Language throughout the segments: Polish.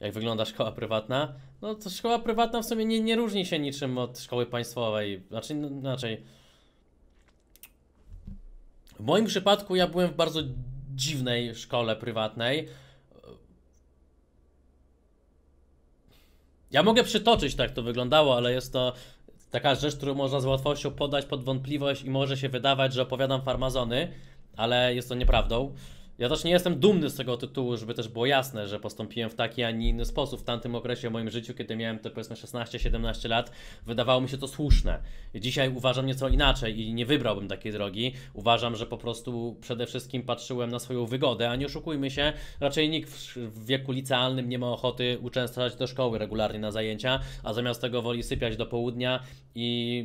jak wygląda szkoła prywatna. No to szkoła prywatna w sumie nie, nie różni się niczym od szkoły państwowej. Znaczy, no, inaczej. W moim przypadku ja byłem w bardzo dziwnej szkole prywatnej. Ja mogę przytoczyć, tak to wyglądało, ale jest to taka rzecz, którą można z łatwością podać pod wątpliwość i może się wydawać, że opowiadam farmazony, ale jest to nieprawdą. Ja też nie jestem dumny z tego tytułu, żeby też było jasne, że postąpiłem w taki, a nie inny sposób. W tamtym okresie w moim życiu, kiedy miałem te powiedzmy 16-17 lat, wydawało mi się to słuszne. Dzisiaj uważam nieco inaczej i nie wybrałbym takiej drogi. Uważam, że po prostu przede wszystkim patrzyłem na swoją wygodę, a nie oszukujmy się, raczej nikt w wieku licealnym nie ma ochoty uczęszczać do szkoły regularnie na zajęcia, a zamiast tego woli sypiać do południa i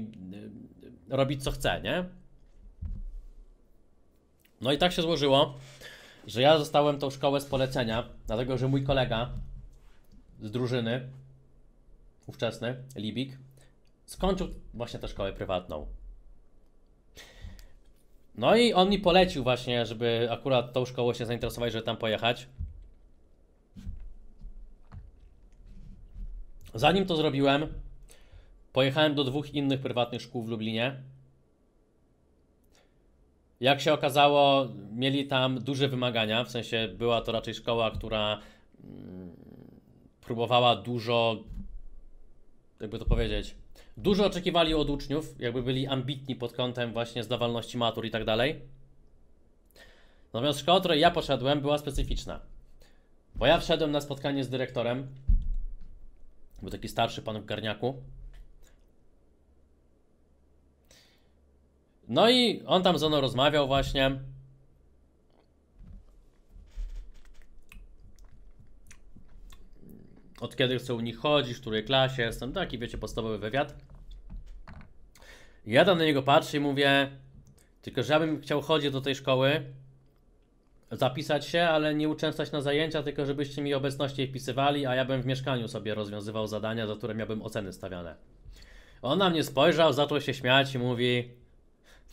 y, robić co chce, nie? No i tak się złożyło, że ja zostałem tą szkołę z polecenia, dlatego że mój kolega z drużyny, ówczesny, Libik, skończył właśnie tę szkołę prywatną. No i on mi polecił właśnie, żeby akurat tą szkołą się zainteresować, żeby tam pojechać. Zanim to zrobiłem, pojechałem do dwóch innych prywatnych szkół w Lublinie. Jak się okazało, mieli tam duże wymagania, w sensie była to raczej szkoła, która mm, próbowała dużo, jakby to powiedzieć, dużo oczekiwali od uczniów, jakby byli ambitni pod kątem właśnie zdawalności matur i tak dalej. Natomiast szkoła, której ja poszedłem, była specyficzna. Bo ja wszedłem na spotkanie z dyrektorem, był taki starszy pan w garniaku, No i on tam ze mną rozmawiał właśnie. Od kiedy chcę u nich chodzić, w której klasie jestem, taki wiecie, podstawowy wywiad. Ja tam na niego patrzę i mówię, tylko że ja bym chciał chodzić do tej szkoły, zapisać się, ale nie uczęszczać na zajęcia, tylko żebyście mi obecności wpisywali, a ja bym w mieszkaniu sobie rozwiązywał zadania, za które miałbym oceny stawiane. On na mnie spojrzał, zaczął się śmiać i mówi: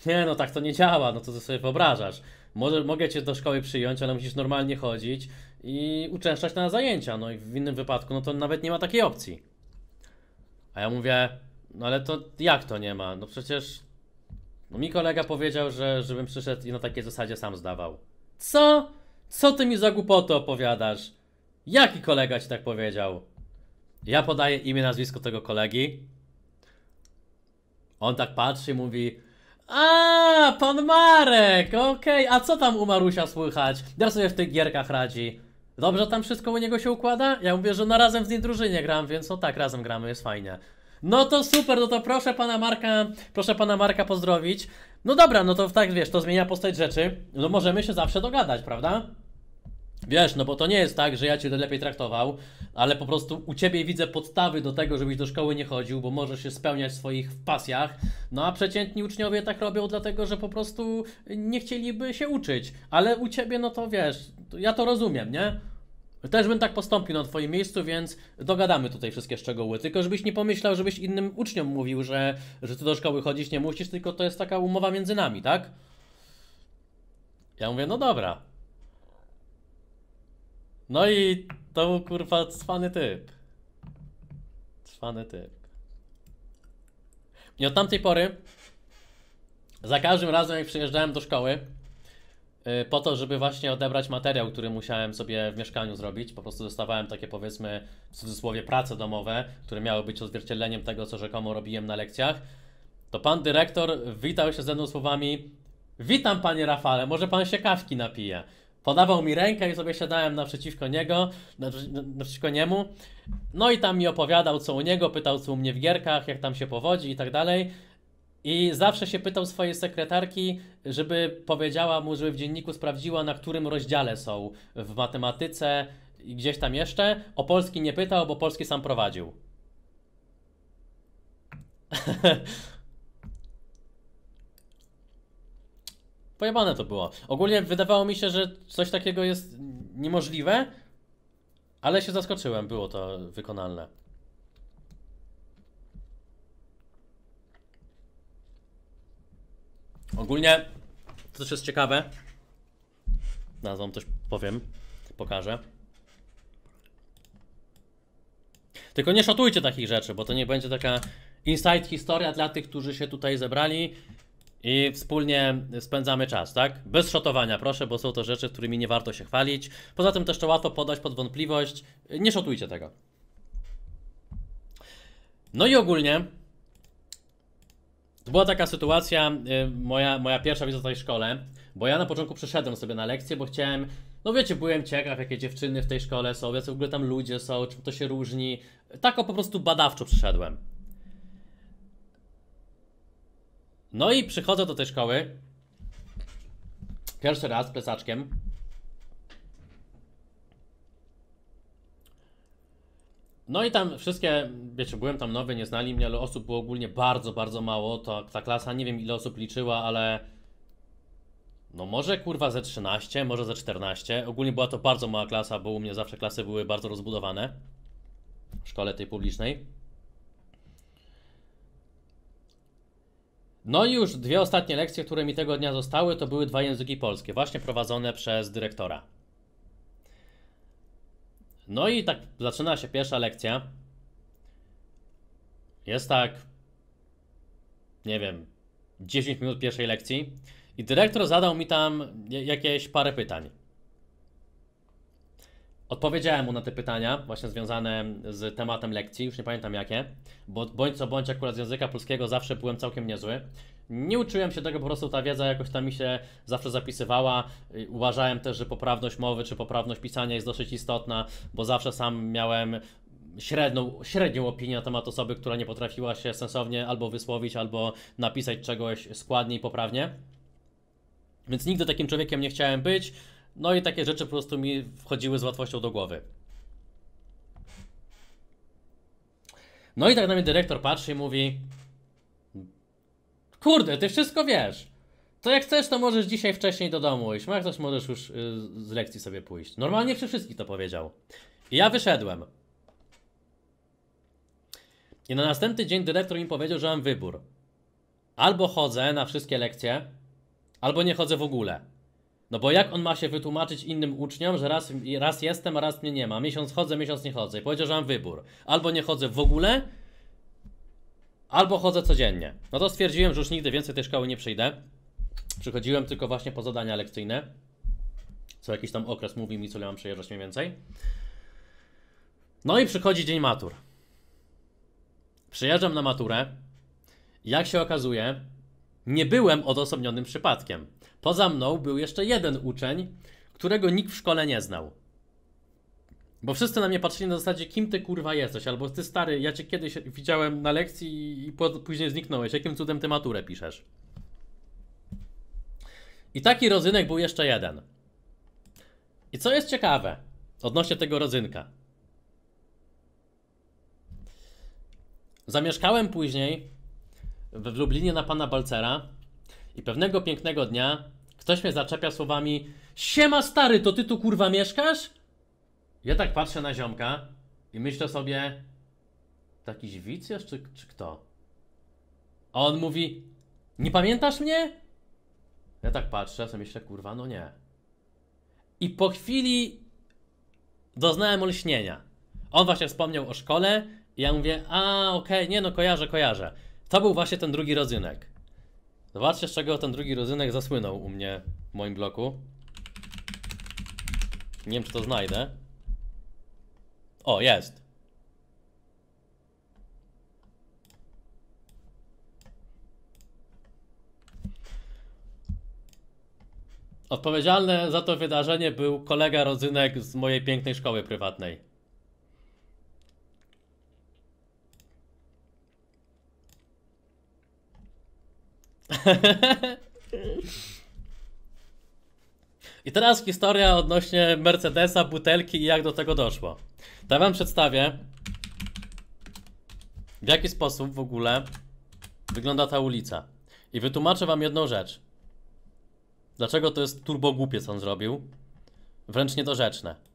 nie no, tak to nie działa, no co sobie wyobrażasz? Może, mogę cię do szkoły przyjąć, ale musisz normalnie chodzić i uczęszczać na zajęcia, no i w innym wypadku, no to nawet nie ma takiej opcji. A ja mówię, no ale to jak to nie ma? No przecież no, mi kolega powiedział, że żebym przyszedł i na takiej zasadzie sam zdawał. Co? Co ty mi za głupoty opowiadasz? Jaki kolega ci tak powiedział? Ja podaję imię, nazwisko tego kolegi. On tak patrzy i mówi, a, pan Marek, okej, a co tam u Marusia słychać? Ja sobie w tych gierkach radzi? Dobrze tam wszystko u niego się układa? Ja mówię, że no razem w niej drużynie gram, więc no tak, razem gramy, jest fajnie. No to super, no to proszę pana Marka, proszę pana Marka pozdrowić. No dobra, no to tak, wiesz, to zmienia postać rzeczy, no możemy się zawsze dogadać, prawda? Wiesz, no bo to nie jest tak, że ja cię lepiej traktował, ale po prostu u ciebie widzę podstawy do tego, żebyś do szkoły nie chodził, bo możesz się spełniać w swoich pasjach. No a przeciętni uczniowie tak robią, dlatego że po prostu nie chcieliby się uczyć, ale u ciebie, no to wiesz, ja to rozumiem, nie? Też bym tak postąpił na Twoim miejscu, więc dogadamy tutaj wszystkie szczegóły. Tylko żebyś nie pomyślał, żebyś innym uczniom mówił, że, że ty do szkoły chodzić nie musisz, tylko to jest taka umowa między nami, tak? Ja mówię, no dobra. No i to był kurwa cwany typ. Cwany typ. I od tamtej pory, za każdym razem jak przyjeżdżałem do szkoły, y, po to, żeby właśnie odebrać materiał, który musiałem sobie w mieszkaniu zrobić. Po prostu dostawałem takie powiedzmy w cudzysłowie prace domowe, które miały być odzwierciedleniem tego, co rzekomo robiłem na lekcjach. To pan dyrektor witał się ze mną słowami: Witam panie Rafale, może pan się kawki napije. Podawał mi rękę i sobie siadałem naprzeciwko niego, naprzeciwko niemu. No i tam mi opowiadał co u niego, pytał co u mnie w gierkach, jak tam się powodzi i tak dalej. I zawsze się pytał swojej sekretarki, żeby powiedziała mu, żeby w dzienniku sprawdziła, na którym rozdziale są w matematyce i gdzieś tam jeszcze. O Polski nie pytał, bo Polski sam prowadził. Pojebane to było. Ogólnie wydawało mi się, że coś takiego jest niemożliwe, ale się zaskoczyłem, było to wykonalne. Ogólnie, to też jest ciekawe, nazwą coś powiem, pokażę. Tylko nie szatujcie takich rzeczy, bo to nie będzie taka inside historia dla tych, którzy się tutaj zebrali i wspólnie spędzamy czas, tak? Bez szotowania, proszę, bo są to rzeczy, którymi nie warto się chwalić. Poza tym też to łatwo podać pod wątpliwość. Nie szotujcie tego. No i ogólnie to była taka sytuacja, y, moja, moja pierwsza wizyta w tej szkole, bo ja na początku przyszedłem sobie na lekcję, bo chciałem no wiecie, byłem ciekaw, jakie dziewczyny w tej szkole są, jacy w ogóle tam ludzie są, czym to się różni. Tak o po prostu badawczo przyszedłem. No i przychodzę do tej szkoły. Pierwszy raz z plecaczkiem. No i tam wszystkie, wiecie, byłem tam nowy, nie znali mnie, ale osób było ogólnie bardzo, bardzo mało. To, ta klasa, nie wiem ile osób liczyła, ale no może kurwa ze 13, może ze 14. Ogólnie była to bardzo mała klasa, bo u mnie zawsze klasy były bardzo rozbudowane w szkole tej publicznej. No i już dwie ostatnie lekcje, które mi tego dnia zostały, to były dwa języki polskie, właśnie prowadzone przez dyrektora. No i tak zaczyna się pierwsza lekcja. Jest tak, nie wiem, 10 minut pierwszej lekcji i dyrektor zadał mi tam jakieś parę pytań. Odpowiedziałem mu na te pytania, właśnie związane z tematem lekcji, już nie pamiętam jakie, bo bądź co bądź akurat z języka polskiego zawsze byłem całkiem niezły. Nie uczyłem się tego, po prostu ta wiedza jakoś tam mi się zawsze zapisywała. Uważałem też, że poprawność mowy czy poprawność pisania jest dosyć istotna, bo zawsze sam miałem średnią, średnią opinię na temat osoby, która nie potrafiła się sensownie albo wysłowić, albo napisać czegoś składnie i poprawnie. Więc nigdy takim człowiekiem nie chciałem być. No i takie rzeczy po prostu mi wchodziły z łatwością do głowy. No i tak na mnie dyrektor patrzy i mówi: Kurde, ty wszystko wiesz. To jak chcesz, to możesz dzisiaj wcześniej do domu iść. jak możesz już y, z lekcji sobie pójść. Normalnie przy wszystkich to powiedział. I ja wyszedłem. I na następny dzień dyrektor mi powiedział, że mam wybór. Albo chodzę na wszystkie lekcje, albo nie chodzę w ogóle. No bo jak on ma się wytłumaczyć innym uczniom, że raz, raz jestem, a raz mnie nie ma. Miesiąc chodzę, miesiąc nie chodzę. I powiedział, że mam wybór. Albo nie chodzę w ogóle, albo chodzę codziennie. No to stwierdziłem, że już nigdy więcej tej szkoły nie przyjdę. Przychodziłem tylko właśnie po zadania lekcyjne. Co jakiś tam okres mówi mi, co ja mam przejeżdżać mniej więcej. No i przychodzi dzień matur. Przyjeżdżam na maturę. Jak się okazuje, nie byłem odosobnionym przypadkiem. Poza mną był jeszcze jeden uczeń, którego nikt w szkole nie znał. Bo wszyscy na mnie patrzyli na zasadzie, kim ty kurwa jesteś, albo ty stary, ja cię kiedyś widziałem na lekcji i później zniknąłeś, jakim cudem ty maturę piszesz. I taki rodzynek był jeszcze jeden. I co jest ciekawe odnośnie tego rodzynka? Zamieszkałem później w Lublinie na pana Balcera i pewnego pięknego dnia ktoś mnie zaczepia słowami Siema stary, to ty tu kurwa mieszkasz? Ja tak patrzę na ziomka i myślę sobie Takiś wicjasz czy, czy kto? A on mówi Nie pamiętasz mnie? Ja tak patrzę, sobie myślę, kurwa, no nie. I po chwili doznałem olśnienia. On właśnie wspomniał o szkole i ja mówię, a okej, okay, nie no, kojarzę, kojarzę. To był właśnie ten drugi rodzynek. Zobaczcie, z czego ten drugi rozynek zasłynął u mnie w moim bloku. Nie wiem, czy to znajdę. O, jest. Odpowiedzialny za to wydarzenie był kolega rodzynek z mojej pięknej szkoły prywatnej. I teraz historia odnośnie Mercedesa, butelki i jak do tego doszło. To ja wam przedstawię, w jaki sposób w ogóle wygląda ta ulica. I wytłumaczę wam jedną rzecz. Dlaczego to jest turbo głupie, co on zrobił? Wręcz niedorzeczne.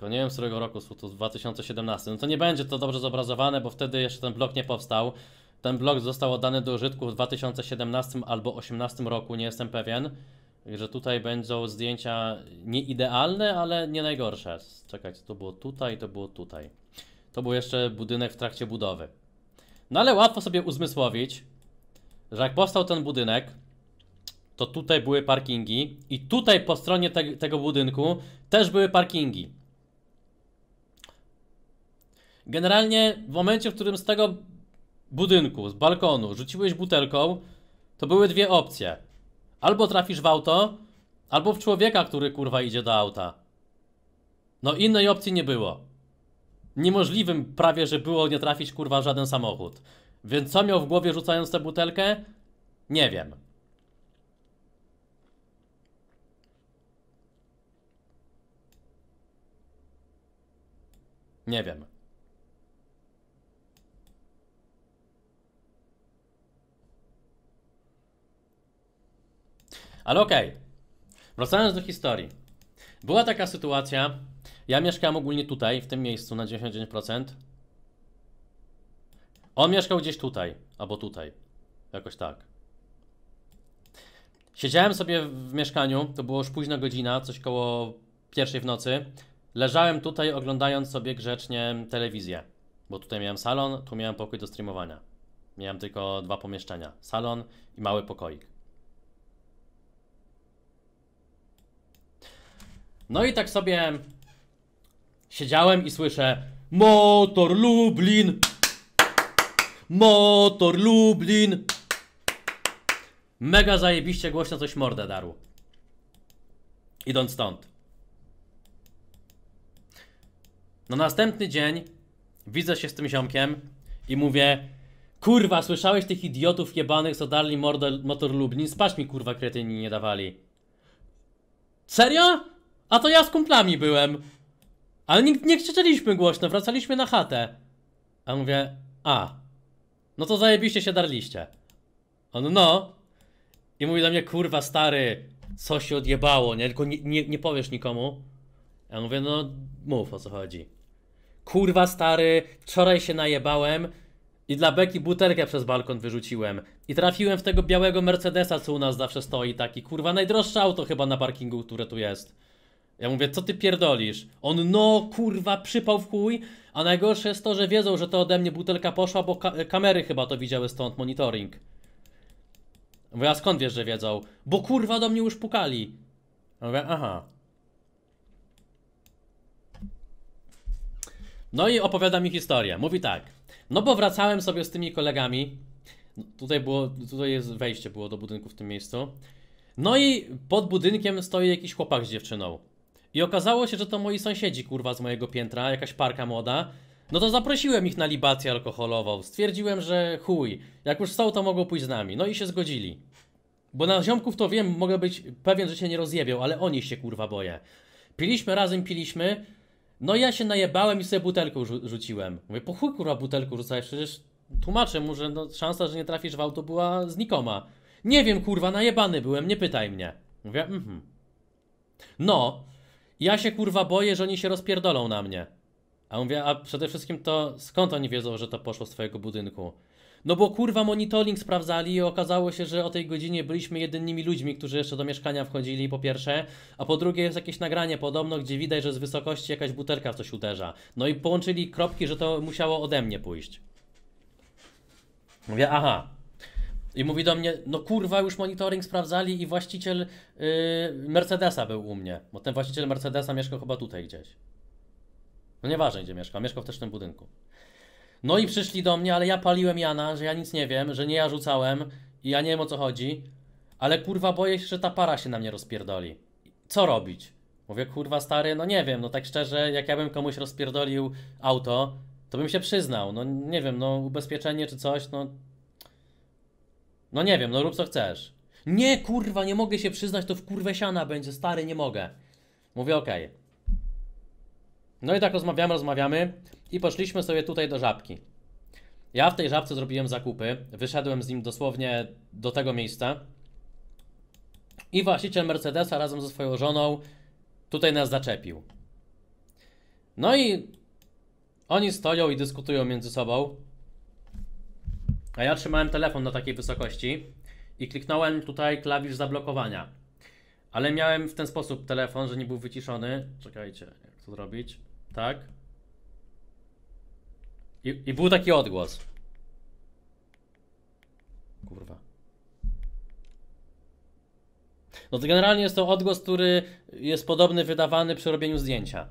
Tylko nie wiem z którego roku są to, w 2017. No to nie będzie to dobrze zobrazowane, bo wtedy jeszcze ten blok nie powstał. Ten blok został oddany do użytku w 2017 albo 2018 roku, nie jestem pewien. Że tutaj będą zdjęcia nieidealne, ale nie najgorsze. Czekać, to było tutaj, to było tutaj. To był jeszcze budynek w trakcie budowy. No ale łatwo sobie uzmysłowić, że jak powstał ten budynek, to tutaj były parkingi i tutaj po stronie te tego budynku też były parkingi. Generalnie w momencie, w którym z tego budynku, z balkonu rzuciłeś butelką, to były dwie opcje. Albo trafisz w auto, albo w człowieka, który kurwa idzie do auta. No innej opcji nie było. Niemożliwym prawie, że było nie trafić kurwa żaden samochód. Więc co miał w głowie rzucając tę butelkę? Nie wiem. Nie wiem. Ale okej. Okay. Wracając do historii. Była taka sytuacja. Ja mieszkałem ogólnie tutaj, w tym miejscu na 99%. On mieszkał gdzieś tutaj, albo tutaj. Jakoś tak. Siedziałem sobie w mieszkaniu, to było już późna godzina, coś koło pierwszej w nocy. Leżałem tutaj, oglądając sobie grzecznie telewizję. Bo tutaj miałem salon, tu miałem pokój do streamowania. Miałem tylko dwa pomieszczenia: salon i mały pokoik. No i tak sobie siedziałem i słyszę Motor Lublin! Motor Lublin! Mega zajebiście głośno coś mordę darł. Idąc stąd. No następny dzień widzę się z tym ziomkiem i mówię Kurwa, słyszałeś tych idiotów jebanych, co darli mordę, motor Lublin? Spać mi kurwa kretyni nie dawali. Serio? A to ja z kumplami byłem. Ale nie, nie krzyczeliśmy głośno, wracaliśmy na chatę. A mówię, a. No to zajebiście się darliście. On no. I mówi do mnie, kurwa stary, co się odjebało, nie? Tylko nie, nie, nie powiesz nikomu. Ja mówię, no mów o co chodzi. Kurwa stary, wczoraj się najebałem i dla beki butelkę przez balkon wyrzuciłem. I trafiłem w tego białego Mercedesa, co u nas zawsze stoi taki. Kurwa, najdroższe auto chyba na parkingu, które tu jest. Ja mówię, co ty pierdolisz? On, no kurwa, przypał w chuj, a najgorsze jest to, że wiedzą, że to ode mnie butelka poszła, bo ka kamery chyba to widziały stąd, monitoring. Mówię, a skąd wiesz, że wiedzą? Bo kurwa do mnie już pukali. Ja mówię, aha. No i opowiada mi historię. Mówi tak. No bo wracałem sobie z tymi kolegami. Tutaj było, tutaj jest wejście było do budynku w tym miejscu. No i pod budynkiem stoi jakiś chłopak z dziewczyną. I okazało się, że to moi sąsiedzi, kurwa, z mojego piętra, jakaś parka młoda. No to zaprosiłem ich na libację alkoholową. Stwierdziłem, że chuj, jak już są, to mogą pójść z nami. No i się zgodzili. Bo na ziomków to wiem, mogę być pewien, że się nie rozjebią, ale oni się kurwa boję. Piliśmy razem, piliśmy. No i ja się najebałem i sobie butelkę rzu rzuciłem. Mówię, po chuj kurwa butelkę rzucałeś, przecież tłumaczę mu, że no, szansa, że nie trafisz w auto była znikoma. Nie wiem kurwa, najebany byłem, nie pytaj mnie. Mówię, mhm. No, ja się kurwa boję, że oni się rozpierdolą na mnie. A on mówię, a przede wszystkim to skąd oni wiedzą, że to poszło z twojego budynku? No bo kurwa monitoring sprawdzali i okazało się, że o tej godzinie byliśmy jedynymi ludźmi, którzy jeszcze do mieszkania wchodzili po pierwsze, a po drugie jest jakieś nagranie podobno, gdzie widać, że z wysokości jakaś butelka w coś uderza. No i połączyli kropki, że to musiało ode mnie pójść. Mówię, aha, i mówi do mnie, no kurwa, już monitoring sprawdzali i właściciel yy, Mercedesa był u mnie. Bo ten właściciel Mercedesa mieszkał chyba tutaj gdzieś. No nieważne gdzie mieszkał, mieszkał też w tym budynku. No i przyszli do mnie, ale ja paliłem Jana, że ja nic nie wiem, że nie ja rzucałem i ja nie wiem o co chodzi. Ale kurwa, boję się, że ta para się na mnie rozpierdoli. Co robić? Mówię, kurwa, stary, no nie wiem, no tak szczerze, jak ja bym komuś rozpierdolił auto, to bym się przyznał. No nie wiem, no ubezpieczenie czy coś, no no nie wiem, no rób co chcesz. Nie, kurwa, nie mogę się przyznać, to w kurwę siana będzie, stary, nie mogę. Mówię, okej. Okay. No i tak rozmawiamy, rozmawiamy i poszliśmy sobie tutaj do żabki. Ja w tej żabce zrobiłem zakupy, wyszedłem z nim dosłownie do tego miejsca i właściciel Mercedesa razem ze swoją żoną tutaj nas zaczepił. No i oni stoją i dyskutują między sobą. A ja trzymałem telefon na takiej wysokości i kliknąłem tutaj klawisz zablokowania. Ale miałem w ten sposób telefon, że nie był wyciszony. Czekajcie, jak to zrobić? Tak. I, i był taki odgłos. Kurwa. No to generalnie jest to odgłos, który jest podobny wydawany przy robieniu zdjęcia.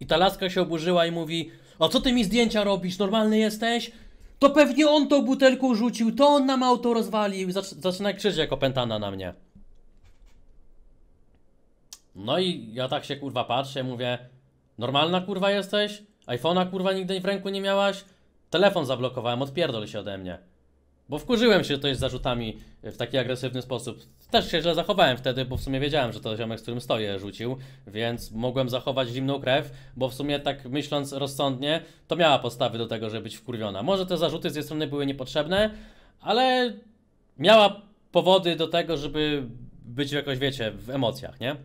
I ta laska się oburzyła i mówi: O co ty mi zdjęcia robisz? Normalny jesteś? To pewnie on tą butelką rzucił, to on nam auto rozwalił. Zac zaczyna krzyczeć jako pentana na mnie. No i ja tak się kurwa patrzę, mówię Normalna kurwa jesteś? iPhone'a kurwa nigdy w ręku nie miałaś? Telefon zablokowałem, odpierdol się ode mnie. Bo wkurzyłem się z zarzutami w taki agresywny sposób. Też się źle zachowałem wtedy, bo w sumie wiedziałem, że to ziomek, z którym stoję, rzucił, więc mogłem zachować zimną krew, bo w sumie tak myśląc rozsądnie, to miała podstawy do tego, żeby być wkurwiona. Może te zarzuty z jednej strony były niepotrzebne, ale miała powody do tego, żeby być jakoś, wiecie, w emocjach, nie?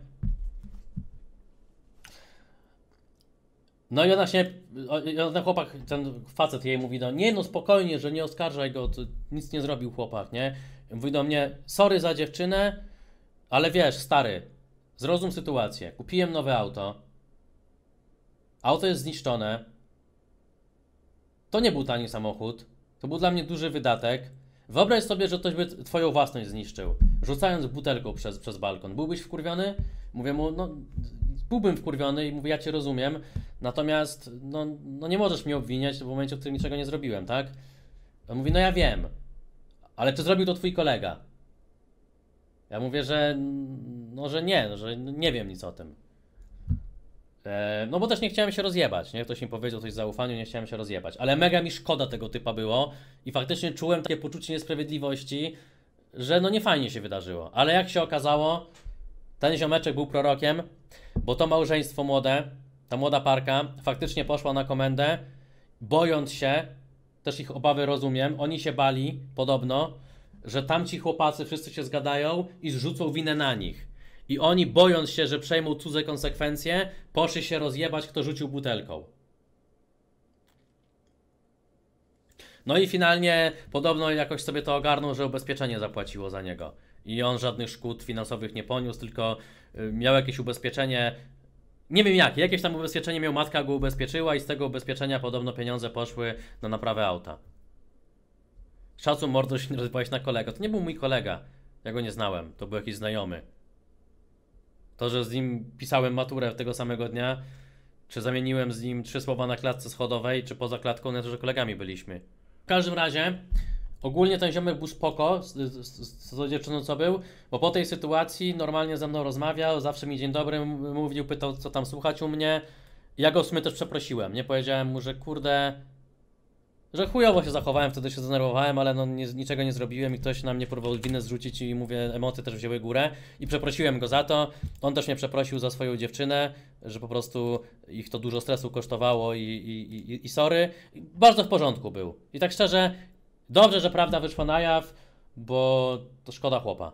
No i ona się, ona chłopak, ten facet jej mówi, no nie no spokojnie, że nie oskarżaj go, nic nie zrobił chłopak, nie? Mówi do mnie, sorry za dziewczynę, ale wiesz, stary, zrozum sytuację, kupiłem nowe auto, auto jest zniszczone, to nie był tani samochód, to był dla mnie duży wydatek, Wyobraź sobie, że ktoś by twoją własność zniszczył, rzucając butelką przez, przez balkon. Byłbyś wkurwiony? Mówię mu, no byłbym wkurwiony i mówię, ja cię rozumiem, natomiast no, no nie możesz mnie obwiniać w momencie, w którym niczego nie zrobiłem, tak? On mówi, no ja wiem, ale czy zrobił to twój kolega? Ja mówię, że no, że nie, no, że nie wiem nic o tym. E, no bo też nie chciałem się rozjebać, nie? Ktoś mi powiedział coś z zaufaniu, nie chciałem się rozjebać. Ale mega mi szkoda tego typa było i faktycznie czułem takie poczucie niesprawiedliwości, że no nie fajnie się wydarzyło. Ale jak się okazało, ten ziomeczek był prorokiem, bo to małżeństwo młode, ta młoda parka, faktycznie poszła na komendę, bojąc się, też ich obawy rozumiem, oni się bali, podobno, że tamci chłopacy wszyscy się zgadają i zrzucą winę na nich. I oni, bojąc się, że przejmą cudze konsekwencje, poszli się rozjebać, kto rzucił butelką. No i finalnie podobno jakoś sobie to ogarnął, że ubezpieczenie zapłaciło za niego i on żadnych szkód finansowych nie poniósł, tylko y, miał jakieś ubezpieczenie. Nie wiem jak, jakieś tam ubezpieczenie miał, matka go ubezpieczyła i z tego ubezpieczenia podobno pieniądze poszły na naprawę auta. Szacun mordo się nie rozbałeś na kolego. To nie był mój kolega. Ja go nie znałem. To był jakiś znajomy. To, że z nim pisałem maturę tego samego dnia, czy zamieniłem z nim trzy słowa na klatce schodowej, czy poza klatką, no to, że kolegami byliśmy. W każdym razie, Ogólnie ten ziomek był spoko z, z, z, z dziewczyną, co był, bo po tej sytuacji normalnie ze mną rozmawiał, zawsze mi dzień dobry mówił, pytał, co tam słuchać u mnie. Ja go w sumie też przeprosiłem, nie powiedziałem mu, że kurde, że chujowo się zachowałem, wtedy się zdenerwowałem, ale no nie, niczego nie zrobiłem i ktoś na mnie próbował winę zrzucić i mówię, emocje też wzięły górę i przeprosiłem go za to. On też mnie przeprosił za swoją dziewczynę, że po prostu ich to dużo stresu kosztowało i, i, i, i sorry. Bardzo w porządku był. I tak szczerze, Dobrze, że prawda wyszła na jaw, bo to szkoda chłopa.